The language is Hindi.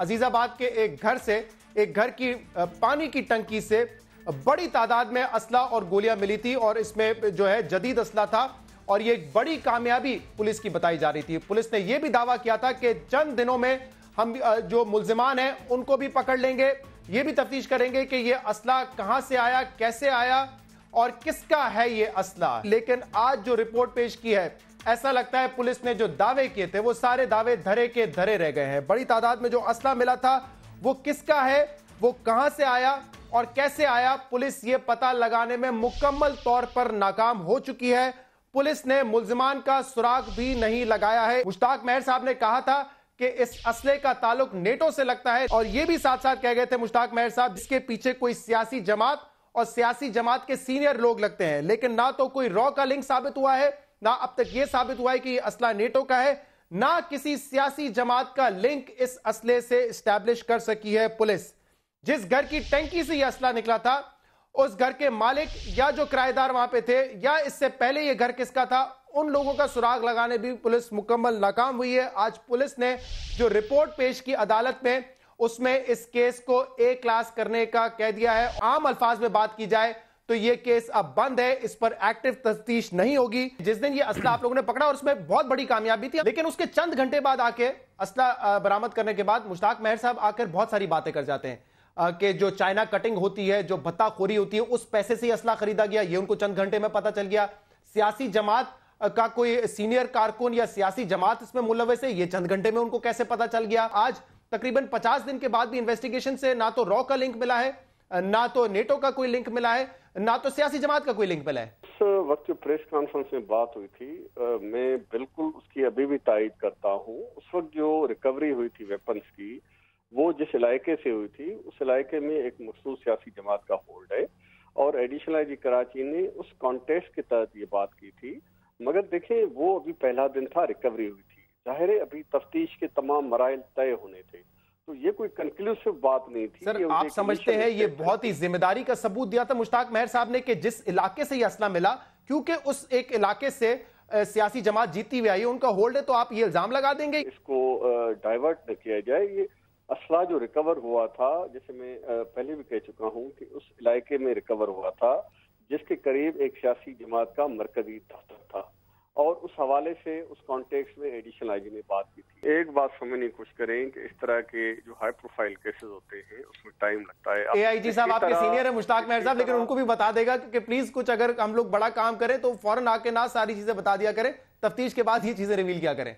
अजीज़ाबाद के एक घर से एक घर की पानी की टंकी से बड़ी तादाद में असला और गोलियां मिली थी और इसमें जो है जदीद असला था और ये बड़ी कामयाबी पुलिस की बताई जा रही थी पुलिस ने यह भी दावा किया था कि चंद दिनों में हम जो मुलजमान हैं उनको भी पकड़ लेंगे ये भी तफ्तीश करेंगे कि ये असला कहां से आया कैसे आया और किसका है ये असला लेकिन आज जो रिपोर्ट पेश की है ऐसा लगता है पुलिस ने जो दावे किए थे वो सारे दावे धरे के धरे रह गए हैं बड़ी तादाद में जो असला मिला था वो किसका है वो कहां से आया और कैसे आया पुलिस ये पता लगाने में मुकम्मल तौर पर नाकाम हो चुकी है पुलिस ने मुलजमान का सुराग भी नहीं लगाया है मुश्ताक मेहर साहब ने कहा था कि इस असले का ताल्लुक नेटो से लगता है और ये भी साथ साथ कह गए थे मुश्ताक मेहर साहब जिसके पीछे कोई सियासी जमात और सियासी जमात के सीनियर लोग लगते हैं लेकिन ना तो कोई रॉ का लिंक साबित हुआ है ना अब तक यह साबित हुआ है कि यह असला नेटो का है ना किसी सियासी जमात का लिंक इस असले से स्टैब्लिश कर सकी है पुलिस जिस घर की टैंकी से यह असला निकला था उस घर के मालिक या जो किराएदार वहां पे थे या इससे पहले यह घर किसका था उन लोगों का सुराग लगाने भी पुलिस मुकम्मल नाकाम हुई है आज पुलिस ने जो रिपोर्ट पेश की अदालत में उसमें इस केस को ए क्लास करने का कह दिया है आम अल्फाज में बात की जाए तो ये केस अब बंद है इस पर एक्टिव तफ्तीश नहीं होगी जिस दिन ये असला आप लोगों ने पकड़ा और उसमें बहुत बड़ी कामयाबी थी लेकिन उसके चंद घंटे बाद आके असला बरामद करने के बाद मुश्ताक मेहर साहब आकर बहुत सारी बातें कर जाते हैं कि जो चाइना कटिंग होती है जो भत्ताखोरी होती है उस पैसे से असला खरीदा गया ये उनको चंद घंटे में पता चल गया सियासी जमात का कोई सीनियर कारकुन या सियासी जमात इसमें मुलवस है ये चंद घंटे में उनको कैसे पता चल गया आज तकरीबन पचास दिन के बाद भी इन्वेस्टिगेशन से ना तो रॉ का लिंक मिला है ना तो नेटो का कोई लिंक मिला है ना तो सियासी जमात का कोई लिंक मिला है इस वक्त जो प्रेस कॉन्फ्रेंस में बात हुई थी आ, मैं बिल्कुल उसकी अभी भी तायद करता हूँ उस वक्त जो रिकवरी हुई थी वेपन्स की वो जिस इलाके से हुई थी उस इलाके में एक मखसूस सियासी जमात का होल्ड है और एडिशनल आई जी कराची ने उस कॉन्टेस्ट के तहत ये बात की थी मगर देखें वो अभी पहला दिन था रिकवरी हुई थी जाहिर अभी तफ्तीश के तमाम मराइल तय होने थे तो ये कोई कंक्लूसिव बात नहीं थी सर आप समझते हैं ये बहुत ही जिम्मेदारी का सबूत दिया था मुश्ताक मेहर साहब ने कि जिस इलाके से ये असला मिला क्योंकि उस एक इलाके से सियासी जमात जीती हुई आई है उनका होल्ड है तो आप ये इल्जाम लगा देंगे इसको डाइवर्ट न किया जाए ये असला जो रिकवर हुआ था जैसे मैं पहले भी कह चुका हूँ कि उस इलाके में रिकवर हुआ था जिसके करीब एक सियासी जमात का मरकजी दफ्तर था और उस हवाले से उस कॉन्टेक्स में एडिशनल आई ने बात की थी एक बात समझने की कोशिश करें कि इस तरह के जो हाई प्रोफाइल केसेस होते हैं उसमें टाइम लगता है ए आई जी साहब आपके सीनियर है मुश्ताक मेहर साहब लेकिन उनको भी बता देगा कि प्लीज कुछ अगर हम लोग बड़ा काम करें तो फौरन आके ना सारी चीजें बता दिया करें तफ्तीश के बाद ये चीजें रिवील किया करें